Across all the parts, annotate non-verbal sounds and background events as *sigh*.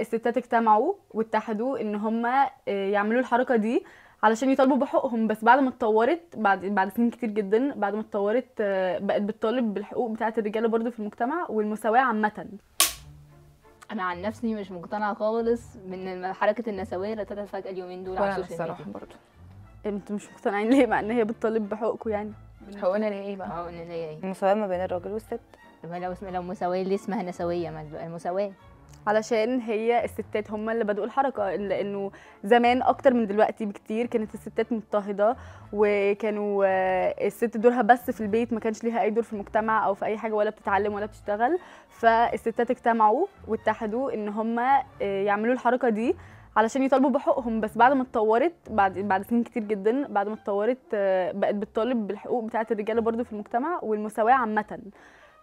الستات اجتمعوا واتحدوا ان هم آه، يعملوا الحركه دي علشان يطالبوا بحقوقهم بس بعد ما اتطورت بعد بعد سنين كتير جدا بعد ما اتطورت آه، بقت بتطالب بالحقوق بتاعه الرجاله برضو في المجتمع والمساواه عامه انا عن نفسي مش مقتنعه خالص من حركه النسويه اللي ابتدت فجاه اليومين دول على السوشيال ميديا برضه إيه، انتوا مش مقتنعين ليه مع ان هي بتطالب بحقوقكم يعني حقوقنا ليه ايه بقى حقوقنا ليه ايه المساواه ما بين الراجل والست لو لو مساواه ليه اسمها نسويه ما المساواه علشان هي الستات هم اللي بدأوا الحركة لأنه زمان أكتر من دلوقتي بكتير كانت الستات مضطهدة وكانوا آه، الست دورها بس في البيت ما كانش ليها أي دور في المجتمع أو في أي حاجة ولا بتتعلم ولا بتشتغل فالستات اجتمعوا واتحدوا إن هم آه، يعملوا الحركة دي علشان يطالبوا بحقوقهم بس بعد ما اتطورت بعد بعد سنين كتير جدا بعد ما اتطورت آه، بقت بتطالب بالحقوق بتاعه الرجاله برضو في المجتمع والمساواه عامه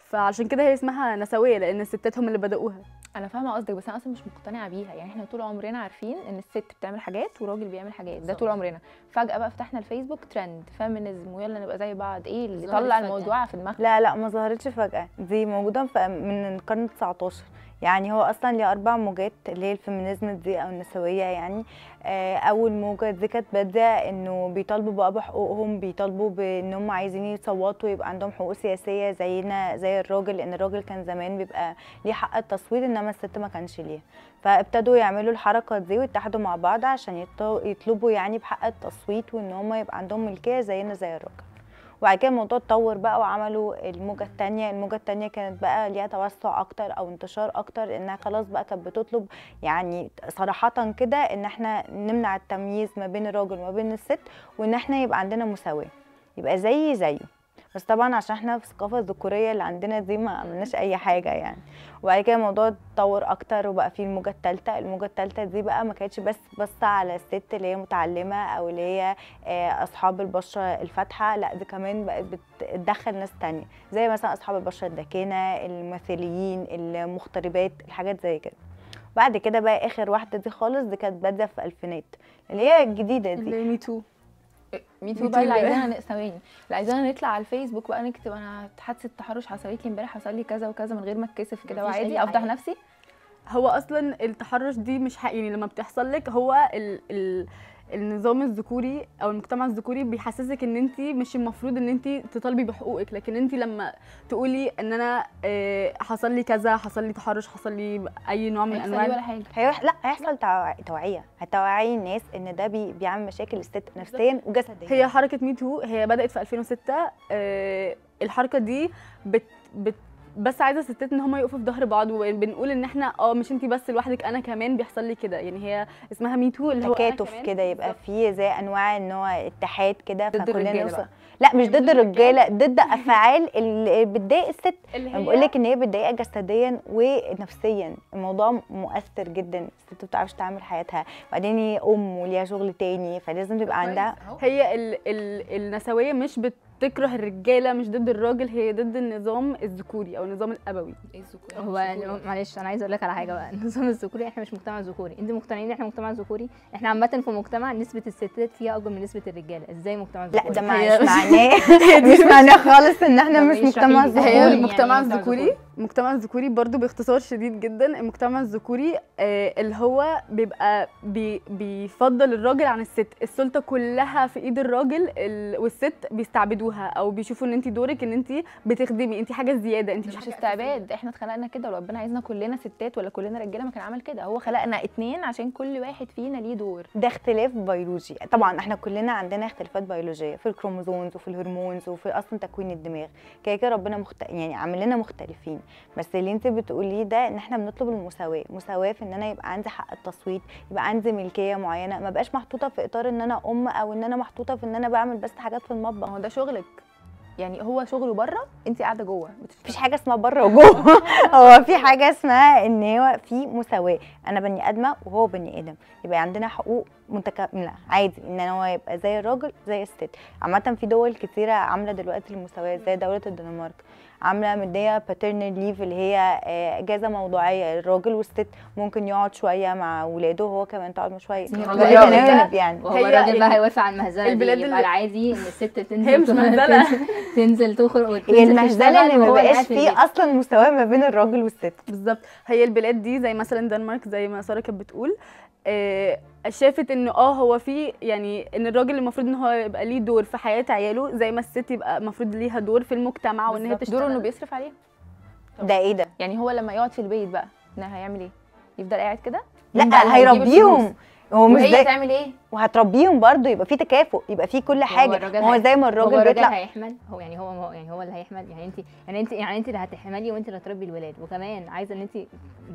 فعشان كده هي اسمها نسويه لان الستات هم اللي بدأوها انا فاهمه قصدك بس انا اصلا مش مقتنعه بيها يعني احنا طول عمرنا عارفين ان الست بتعمل حاجات وراجل بيعمل حاجات ده طول عمرنا فجاه بقى فتحنا الفيسبوك ترند فيمنزم ويلا نبقى زي بعض ايه اللي طلع الموضوع في دماغنا لا لا ما ظهرتش فجاه دي موجوده من القرن 19 يعني هو اصلا ليه اربع موجات اللي هي الفيمينيزم دي او النسويه يعني آه، اول موجه دي كانت بادئه انه بيطالبوا بقى بحقوقهم بيطالبوا بان هم عايزين يصوتوا يبقى عندهم حقوق سياسيه زينا زي الراجل لان الراجل كان زمان بيبقى ليه حق التصويت انما الست ما كانش ليها فابتدوا يعملوا الحركه دي واتحدوا مع بعض عشان يطلبوا يعني بحق التصويت وان هم يبقى عندهم ملكيه زينا زي الراجل وبعد كده الموضوع اتطور بقى وعملوا الموجه الثانيه الموجه الثانيه كانت بقى ليها توسع اكتر او انتشار اكتر لانها خلاص بقى كانت بتطلب يعني صراحه كده ان احنا نمنع التمييز ما بين الراجل وما بين الست وان احنا يبقى عندنا مساواه يبقى زي زيه بس طبعا عشان احنا في الثقافه الذكوريه اللي عندنا دي ما عملناش اي حاجه يعني وبعد كده الموضوع اتطور اكتر وبقى في الموجه الثالثه الموجه الثالثه دي بقى ما كانتش بس بس على الست اللي هي متعلمه او اللي هي آه، اصحاب البشره الفاتحه لا دي كمان بقت بتدخل ناس تانية زي مثلا اصحاب البشره الداكنه المثليين المغتربات الحاجات زي كده بعد كده بقى اخر واحده دي خالص دي كانت بادئه في الفينات اللي هي الجديده دي اللي مي مين تو بقى اللي عايزانا ثواني اللي عايزانا نطلع على الفيسبوك بقى نكتب انا حادثه تحرش حصلت لي امبارح حصل لي كذا وكذا من غير ما اتكسف كده وعادي افضح نفسي هو اصلا التحرش دي مش حق يعني لما بتحصل لك هو ال ال النظام الذكوري او المجتمع الذكوري بيحسسك ان انت مش المفروض ان انت تطالبي بحقوقك لكن انت لما تقولي ان انا آه، حصل لي كذا حصل لي تحرش حصل لي اي نوع من انواع ولا حاجه هيروح لا هيحصل توعيه هتوعي الناس ان ده بي... بيعمل مشاكل للست نفسيا وجسديا هي حركه مي تو هي بدات في 2006 آه، الحركه دي بت بت بس عايزه الستات ان هم يقفوا في ظهر بعض وبنقول ان احنا اه مش انت بس لوحدك انا كمان بيحصل لي كده يعني هي اسمها مي تو اللي هو تكاتف كده يبقى في زي انواع ان هو اتحاد كده فكلنا نوصل لا مش ضد الرجاله ضد افعال اللي بتضايق الست *laughs* بقول لك ان هي بتضايقها جسديا ونفسيا الموضوع مؤثر جدا الست ما بتعرفش تعمل حياتها وبعدين هي ام وليها شغل تاني فلازم تبقى عندها هي ال ال النسويه مش بت بتكره الرجاله مش ضد الراجل هي ضد النظام الذكوري او النظام الابوي الذكوري هو يعني معلش انا عايزه اقول لك على حاجه بقى *laughs* النظام الذكوري احنا مش مجتمع ذكوري انتوا مقتنعين ان احنا مجتمع ذكوري احنا عامه في مجتمع نسبه الستات فيها اكبر من نسبه الرجاله ازاي مجتمع ذكوري لا ده مش معناه مش معناه خالص ان احنا مش يعني مجتمع ذكوري مجتمع ذكوري المجتمع الذكوري برضو باختصار شديد جدا المجتمع الذكوري آه، اللي هو بيبقى بي بيفضل الراجل عن الست السلطه كلها في ايد الراجل والست بيستعبدوها او بيشوفوا ان انت دورك ان انت بتخدمي انت حاجه زياده انت مش, مش استعباد احنا اتخلقنا كده وربنا عايزنا كلنا ستات ولا كلنا رجاله ما كان عمل كده هو خلقنا اتنين عشان كل واحد فينا ليه دور ده اختلاف بيولوجي طبعا احنا كلنا عندنا اختلافات بيولوجيه في الكروموزومز وفي الهرمونز وفي اصلا تكوين الدماغ كده كده ربنا مخت... يعني عامل لنا مختلفين بس اللي انت بتقوليه ده ان احنا بنطلب المساواه مساواه في ان انا يبقى عندي حق التصويت يبقى عندي ملكيه معينه ما بقاش محطوطه في اطار ان انا ام او ان انا محطوطه في ان انا بعمل بس حاجات في المطبخ هو ده شغلك يعني هو شغله بره انت قاعده جوه مفيش حاجه اسمها بره وجوه *laughs* هو في حاجه اسمها ان هو في مساواه انا بني ادمه وهو بني ادم يبقى عندنا حقوق متكامله عادي ان هو يبقى زي الراجل زي الست عامه في دول كتيره عامله دلوقتي المساواه زي دوله الدنمارك عامله مديه باترنال ليف اللي هي آه، اجازه موضوعيه الراجل والست ممكن يقعد شويه مع ولاده وهو كمان تقعد شويه يعني وهو الراجل بقى هيوافق على المهزله دي يبقى العادي ان الست تنزل *laughs* تنزل تخرج وتنزل المهزله اللي ما بقاش فيه اصلا مستوى ما بين الراجل والست بالظبط هي البلاد دي زي مثلا دنمارك زي ما ساره كانت بتقول آه، شافت ان اه هو في يعني ان الراجل المفروض ان هو يبقى ليه دور في حياه عياله زي ما الست يبقى المفروض ليها دور في المجتمع وان هي تشتغل دور انه بيصرف عليها ده ايه ده يعني هو لما يقعد في البيت بقى هيعمل ايه يفضل قاعد كده لا هيربيهم هو مش وهي تعمل ايه وهتربيهم برضو يبقى في تكافؤ يبقى في كل حاجه هو, هو زي ما الراجل بيطلع هيحمل هو يعني هو يعني هو اللي هيحمل يعني انت يعني انت يعني انت اللي هتحملي وانت اللي هتربي الولاد وكمان عايزه ان انت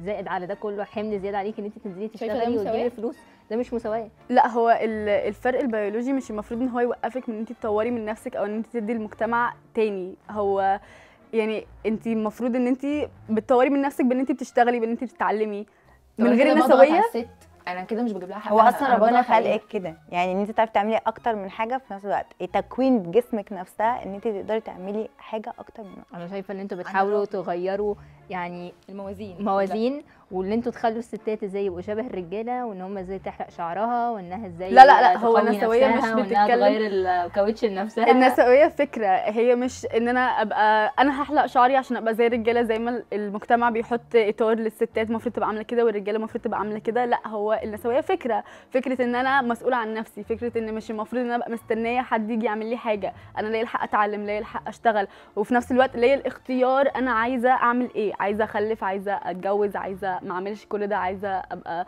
زائد على ده كله حمل زياده عليك ان انت تنزلي تشتغلي وتجيبي فلوس ده مش مساواه لا هو الفرق البيولوجي مش المفروض ان هو يوقفك من ان انت تطوري من نفسك او ان انت تدي المجتمع تاني هو يعني انت المفروض ان انت بتطوري من نفسك بان انت بتشتغلي بان انت بتتعلمي من غير النسويه انا كده مش بجيب لها حاجه هو اصلا ربنا خلقك كده يعني ان انت تعرفي تعملي اكتر من حاجه في نفس الوقت تكوين جسمك نفسها ان انت تقدري تعملي حاجه اكتر من انا شايفه ان انتوا بتحاولوا تغيروا يعني الموازين موازين وان انتوا تخلوا الستات ازاي يبقوا شبه الرجاله وان هم ازاي تحرق شعرها وانها ازاي لا لا لا هو النسويه مش بتتكلم تغير الكاوتش لنفسها النسويه فكره هي مش ان انا ابقى انا هحلق شعري عشان ابقى زي الرجاله زي ما المجتمع بيحط اطار للستات المفروض تبقى عامله كده والرجاله المفروض تبقى عامله كده لا هو النسويه فكره فكره ان انا مسؤوله عن نفسي فكره ان مش المفروض ان انا ابقى مستنيه حد يجي يعمل لي حاجه انا ليا الحق اتعلم ليا الحق اشتغل وفي نفس الوقت ليا الاختيار انا عايزه اعمل ايه عايزه اخلف عايزه اتجوز عايزه ما اعملش كل ده عايزه ابقى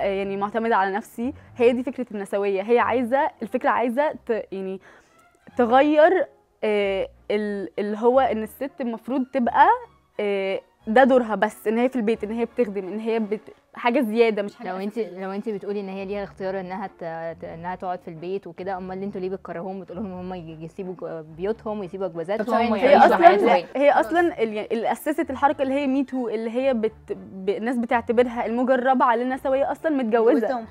آه، يعني معتمده على نفسي هي دي فكره النسويه هي عايزه الفكره عايزه ت يعني تغير آه، اللي هو ان الست المفروض تبقى آه، ده دورها بس ان هي في البيت ان هي بتخدم ان هي بت... حاجه زياده مش حاجه لو انت لو انت بتقولي ان هي ليها اختيار انها ت... انها تقعد في البيت وكده امال انتوا ليه بتكرهوهم وتقول لهم هم يسيبوا بيوتهم ويسيبوا اجوازاتهم هي اصلا هي اصلا اللي اسست الحركه اللي هي ميتو اللي هي بت... ب... الناس بتعتبرها الموجه الرابعه للنسويه اصلا متجوزه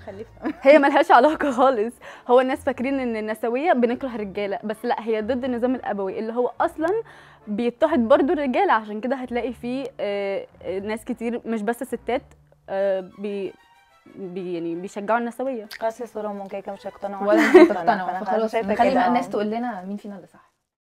هي ملهاش علاقه خالص هو الناس فاكرين ان النسويه بنكره رجاله بس لا هي ضد النظام الابوي اللي هو اصلا بيضطهد برضو الرجال عشان كده هتلاقي فيه آه، آه، ناس كتير مش بس ستات آه، بي بي يعني بيشجعوا النسويه قاسي صوره ممكن كده مش هيقتنعوا ولا *laughs* هتقتنعوا فخلاص خلي الناس تقول لنا مين فينا اللي صح